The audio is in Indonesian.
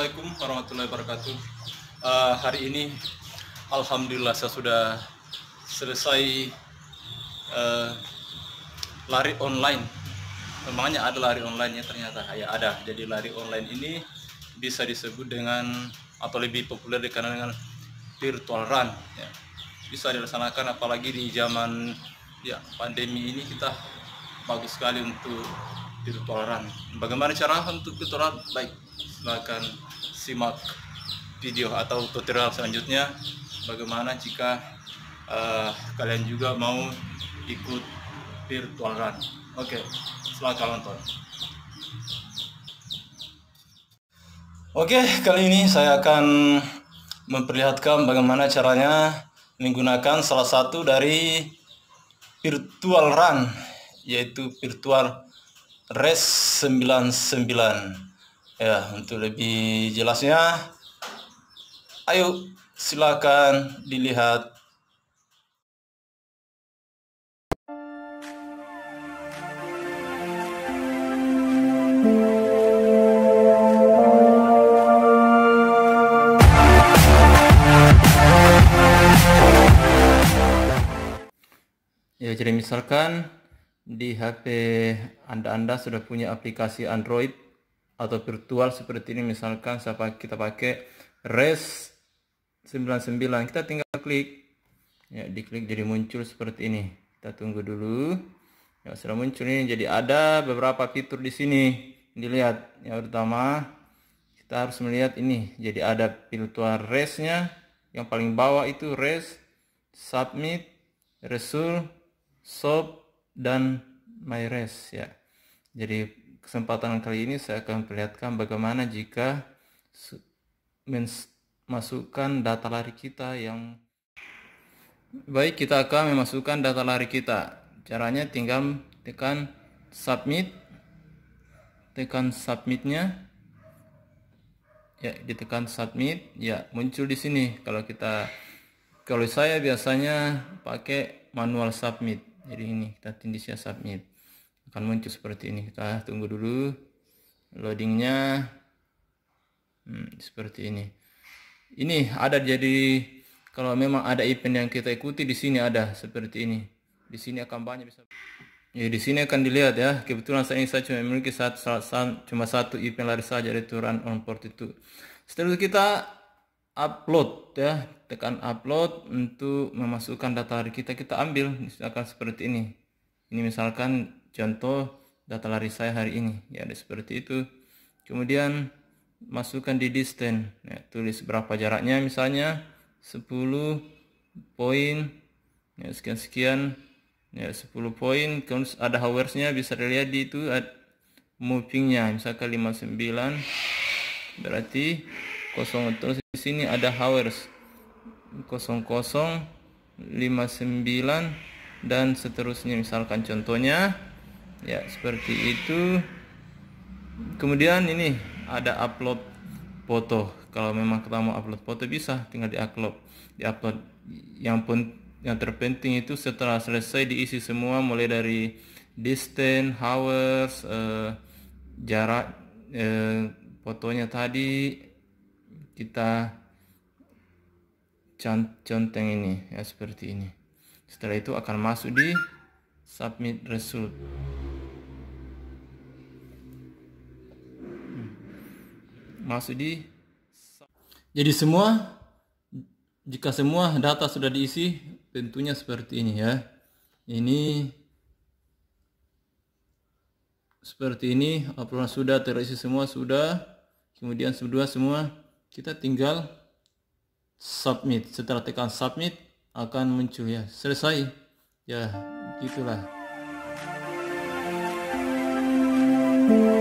Assalamualaikum warahmatullahi wabarakatuh. Uh, hari ini, alhamdulillah saya sudah selesai uh, lari online. Memangnya ada lari online ya ternyata ya ada. Jadi lari online ini bisa disebut dengan atau lebih populer dikenal dengan virtual run. Ya. Bisa dilaksanakan apalagi di zaman ya pandemi ini kita bagus sekali untuk virtual run. Bagaimana cara untuk virtual run? Baik silahkan simak video atau tutorial selanjutnya bagaimana jika uh, kalian juga mau ikut virtual run oke okay, selamat nonton oke okay, kali ini saya akan memperlihatkan bagaimana caranya menggunakan salah satu dari virtual run yaitu virtual res 99 Ya, untuk lebih jelasnya, ayo silakan dilihat. Ya, jadi misalkan di HP Anda-Anda sudah punya aplikasi Android atau virtual seperti ini misalkan saya kita pakai res 99 kita tinggal klik ya diklik jadi muncul seperti ini kita tunggu dulu ya sudah muncul ini jadi ada beberapa fitur di sini dilihat yang pertama kita harus melihat ini jadi ada virtual resnya yang paling bawah itu res submit result shop dan my res ya jadi kesempatan kali ini saya akan perlihatkan bagaimana jika masukkan data lari kita yang baik kita akan memasukkan data lari kita caranya tinggal tekan submit tekan submitnya ya ditekan submit ya muncul di sini kalau kita kalau saya biasanya pakai manual submit jadi ini kita tindisnya submit akan muncul seperti ini kita tunggu dulu loadingnya hmm, seperti ini ini ada jadi kalau memang ada event yang kita ikuti di sini ada seperti ini di sini akan banyak bisa ya di sini akan dilihat ya kebetulan saya ini saya cuma memiliki satu, satu cuma satu event lari saja dari turan on port itu setelah itu kita upload ya tekan upload untuk memasukkan data hari kita kita ambil akan seperti ini ini misalkan contoh data lari saya hari ini ya ada seperti itu kemudian masukkan di distance ya, tulis berapa jaraknya misalnya 10 poin ya, sekian sekian ya 10 poin kemudian ada hoursnya bisa dilihat di itu movingnya misalkan 59 berarti kosong terus di sini ada hours 0059. 59 dan seterusnya misalkan contohnya ya seperti itu kemudian ini ada upload foto kalau memang kita mau upload foto bisa tinggal di upload di upload yang pun yang terpenting itu setelah selesai diisi semua mulai dari distance hours eh, jarak eh, fotonya tadi kita conteng ini ya seperti ini setelah itu akan masuk di submit result. Hmm. Masuk di Jadi semua jika semua data sudah diisi tentunya seperti ini ya. Ini seperti ini Apakah sudah terisi semua sudah kemudian kedua semua kita tinggal submit setelah tekan submit akan muncul ya selesai ya gitulah thank you